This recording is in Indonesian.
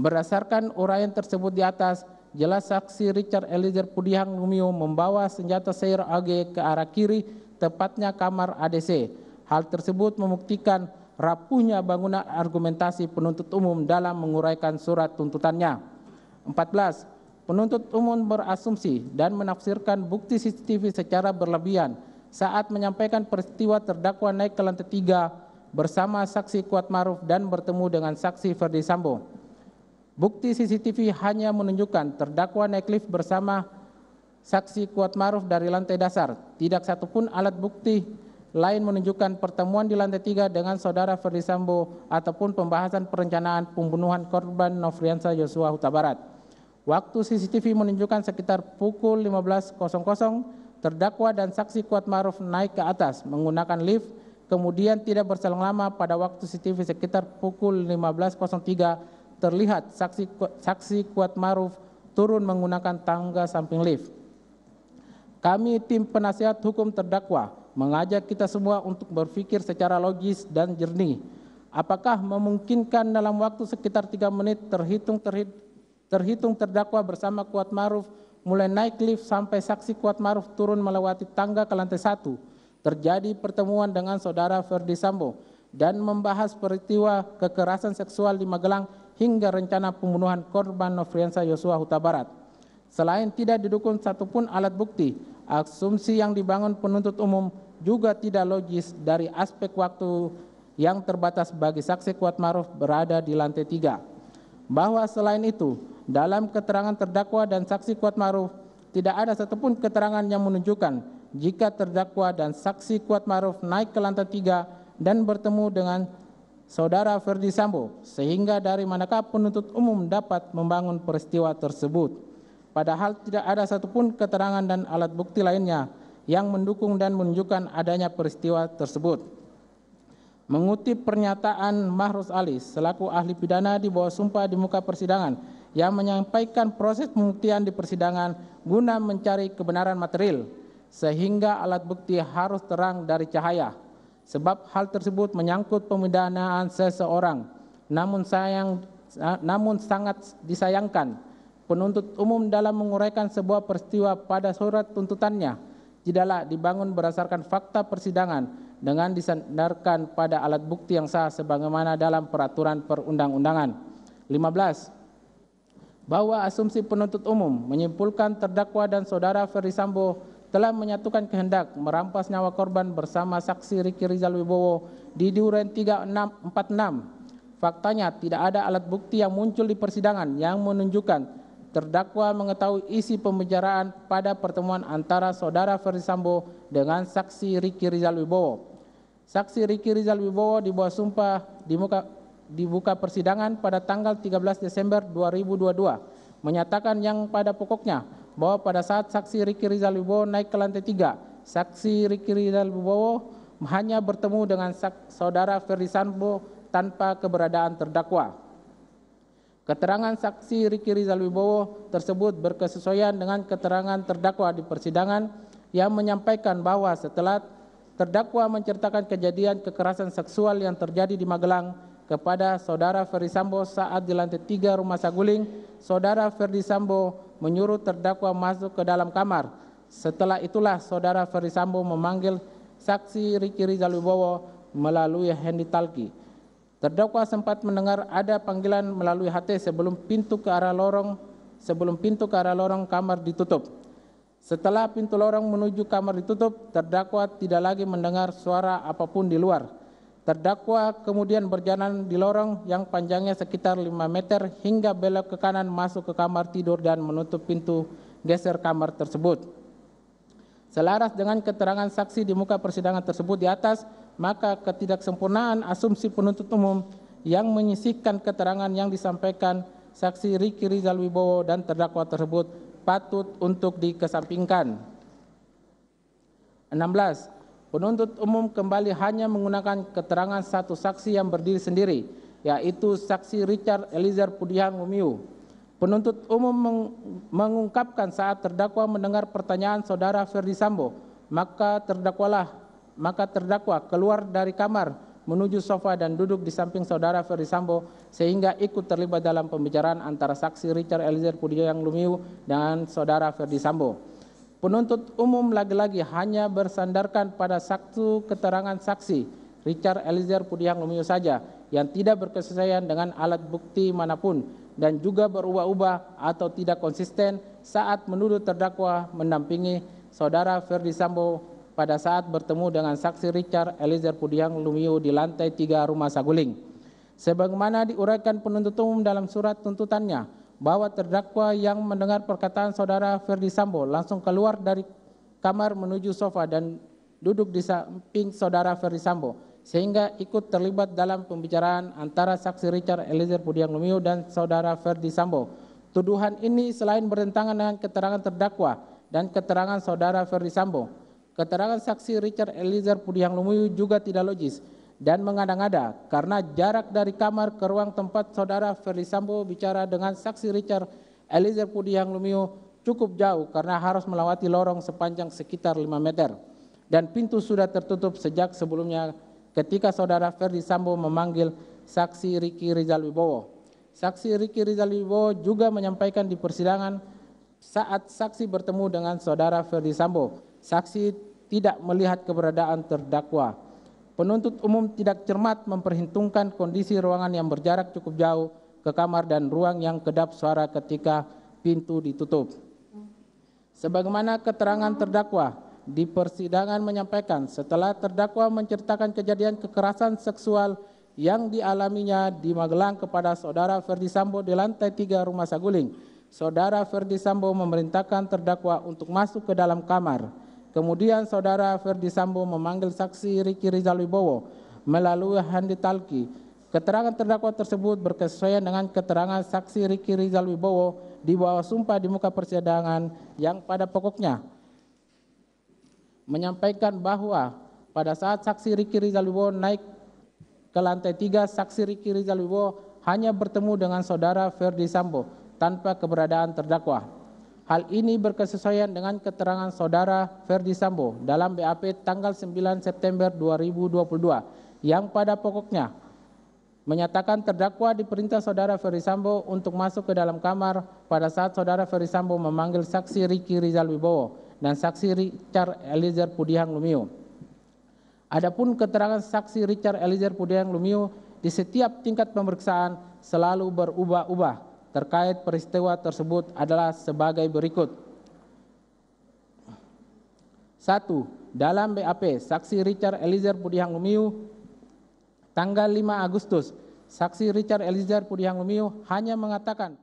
Berdasarkan uraian tersebut di atas, jelas saksi Richard Eliezer Pudihang Lumiu membawa senjata Seir AG ke arah kiri, tepatnya kamar ADC. Hal tersebut membuktikan rapuhnya bangunan argumentasi penuntut umum dalam menguraikan surat tuntutannya. 14. Penuntut umum berasumsi dan menafsirkan bukti CCTV secara berlebihan saat menyampaikan peristiwa terdakwa naik ke lantai tiga bersama saksi Kuat Maruf dan bertemu dengan saksi Ferdi Sambo. Bukti CCTV hanya menunjukkan terdakwa naik lift bersama saksi Kuat Maruf dari lantai dasar. Tidak satupun alat bukti lain menunjukkan pertemuan di lantai tiga dengan saudara Ferdi Sambo ataupun pembahasan perencanaan pembunuhan korban Nofriansa Yosua Huta Barat. Waktu CCTV menunjukkan sekitar pukul 15.00 terdakwa dan saksi Kuat Maruf naik ke atas menggunakan lift kemudian tidak berselang lama pada waktu CCTV sekitar pukul 15.03 terlihat saksi saksi Kuat Maruf turun menggunakan tangga samping lift. Kami tim penasihat hukum terdakwa mengajak kita semua untuk berpikir secara logis dan jernih. Apakah memungkinkan dalam waktu sekitar tiga menit terhitung terhitung terdakwa bersama Kuat Maruf mulai naik lift sampai saksi Kuat Maruf turun melewati tangga ke lantai satu. Terjadi pertemuan dengan saudara Ferdi Sambo dan membahas peristiwa kekerasan seksual di Magelang hingga rencana pembunuhan korban Nofriansa Yosua Huta Barat. Selain tidak didukung satupun alat bukti, asumsi yang dibangun penuntut umum juga tidak logis dari aspek waktu yang terbatas bagi saksi kuat maruf berada di lantai tiga. Bahwa selain itu, dalam keterangan terdakwa dan saksi kuat maruf, tidak ada satupun keterangan yang menunjukkan jika terdakwa dan saksi kuat maruf naik ke lantai tiga dan bertemu dengan saudara Ferdi Sambo sehingga dari manakah penuntut umum dapat membangun peristiwa tersebut. Padahal tidak ada satupun keterangan dan alat bukti lainnya yang mendukung dan menunjukkan adanya peristiwa tersebut. Mengutip pernyataan Mahrus Ali selaku ahli pidana di bawah sumpah di muka persidangan yang menyampaikan proses pembuktian di persidangan guna mencari kebenaran material sehingga alat bukti harus terang dari cahaya sebab hal tersebut menyangkut pemidanaan seseorang. Namun sayang namun sangat disayangkan penuntut umum dalam menguraikan sebuah peristiwa pada surat tuntutannya tidaklah dibangun berdasarkan fakta persidangan dengan disandarkan pada alat bukti yang sah sebagaimana dalam peraturan perundang-undangan. 15. Bahwa asumsi penuntut umum menyimpulkan terdakwa dan saudara Sambo telah menyatukan kehendak merampas nyawa korban bersama saksi Riki Rizal Wibowo di Duren 3646. Faktanya tidak ada alat bukti yang muncul di persidangan yang menunjukkan terdakwa mengetahui isi pembicaraan pada pertemuan antara saudara Ferdi Sambo dengan saksi Riki Rizal Wibowo. Saksi Riki Rizal Wibowo dibawa sumpah di muka, dibuka persidangan pada tanggal 13 Desember 2022 menyatakan yang pada pokoknya bahwa pada saat saksi Riki Rizal Wibowo naik ke lantai tiga, saksi Riki Rizal Wibowo hanya bertemu dengan saudara Ferdi Sambo tanpa keberadaan terdakwa. Keterangan saksi Riki Rizal Wibowo tersebut berkesesuaian dengan keterangan terdakwa di persidangan yang menyampaikan bahwa setelah terdakwa menceritakan kejadian kekerasan seksual yang terjadi di Magelang kepada saudara Ferdi Sambo saat di lantai tiga rumah Saguling saudara Ferdi Sambo menyuruh terdakwa masuk ke dalam kamar. Setelah itulah saudara Ferdi Sambo memanggil saksi Riki Rizal Wibowo melalui Hendi Talki. Terdakwa sempat mendengar ada panggilan melalui HT sebelum pintu ke arah lorong sebelum pintu ke arah lorong kamar ditutup. Setelah pintu lorong menuju kamar ditutup, terdakwa tidak lagi mendengar suara apapun di luar. Terdakwa kemudian berjalan di lorong yang panjangnya sekitar 5 meter hingga belok ke kanan masuk ke kamar tidur dan menutup pintu geser kamar tersebut. Selaras dengan keterangan saksi di muka persidangan tersebut di atas, maka ketidaksempurnaan asumsi penuntut umum yang menyisihkan keterangan yang disampaikan saksi Riki Rizal Wibowo dan terdakwa tersebut patut untuk dikesampingkan. 16. Penuntut umum kembali hanya menggunakan keterangan satu saksi yang berdiri sendiri, yaitu saksi Richard Eliezer Pudihang Lumiu. Penuntut umum mengungkapkan saat terdakwa mendengar pertanyaan saudara Ferdi Sambo, maka terdakwalah, maka terdakwa keluar dari kamar menuju sofa dan duduk di samping saudara Ferdi Sambo sehingga ikut terlibat dalam pembicaraan antara saksi Richard Eliezer Pudihang Lumiu dengan saudara Ferdi Sambo. Penuntut umum lagi-lagi hanya bersandarkan pada satu keterangan saksi Richard Eliezer Pudihang Lumiu saja yang tidak berkesesuaian dengan alat bukti manapun dan juga berubah-ubah atau tidak konsisten saat menuduh terdakwa mendampingi saudara Ferdi Sambo pada saat bertemu dengan saksi Richard Eliezer Pudihang Lumiu di lantai tiga rumah Saguling. Sebagaimana diuraikan penuntut umum dalam surat tuntutannya, bahwa terdakwa yang mendengar perkataan saudara Ferdi Sambo langsung keluar dari kamar menuju sofa dan duduk di samping saudara Ferdi Sambo sehingga ikut terlibat dalam pembicaraan antara saksi Richard Eliezer Pudiang Lumiu dan saudara Ferdi Sambo. Tuduhan ini selain bertentangan dengan keterangan terdakwa dan keterangan saudara Ferdi Sambo, keterangan saksi Richard Eliezer Pudiang Lumiu juga tidak logis dan mengada-ngada karena jarak dari kamar ke ruang tempat saudara Ferdi Sambo bicara dengan saksi Richard Eliezer Pudihang Lumiu cukup jauh karena harus melewati lorong sepanjang sekitar 5 meter dan pintu sudah tertutup sejak sebelumnya ketika saudara Ferdi Sambo memanggil saksi Riki Rizal Wibowo. Saksi Riki Rizal Wibowo juga menyampaikan di persidangan saat saksi bertemu dengan saudara Ferdi Sambo, saksi tidak melihat keberadaan terdakwa. Penuntut umum tidak cermat memperhitungkan kondisi ruangan yang berjarak cukup jauh ke kamar dan ruang yang kedap suara ketika pintu ditutup. Sebagaimana keterangan terdakwa di persidangan menyampaikan setelah terdakwa menceritakan kejadian kekerasan seksual yang dialaminya di Magelang kepada saudara Ferdi Sambo di lantai tiga rumah Saguling, saudara Ferdi Sambo memerintahkan terdakwa untuk masuk ke dalam kamar Kemudian saudara Ferdi Sambo memanggil saksi Riki Rizal Wibowo melalui Handi Talki. Keterangan terdakwa tersebut berkesesuaian dengan keterangan saksi Riki Rizal Wibowo di bawah sumpah di muka persidangan yang pada pokoknya menyampaikan bahwa pada saat saksi Riki Rizal Wibowo naik ke lantai tiga, saksi Riki Rizal Wibowo hanya bertemu dengan saudara Ferdi Sambo tanpa keberadaan terdakwa. Hal ini berkesesuaian dengan keterangan saudara Ferdi Sambo dalam BAP tanggal 9 September 2022 yang pada pokoknya menyatakan terdakwa diperintah saudara Ferdi Sambo untuk masuk ke dalam kamar pada saat saudara Ferdi Sambo memanggil saksi Riki Rizal Wibowo dan saksi Richard Eliezer Pudihang Lumiu. Adapun keterangan saksi Richard Eliezer Pudihang Lumiu di setiap tingkat pemeriksaan selalu berubah-ubah terkait peristiwa tersebut adalah sebagai berikut. Satu, dalam BAP, saksi Richard Eliezer Pudihang Lumiu, tanggal 5 Agustus, saksi Richard Eliezer Pudihang Lumiu hanya mengatakan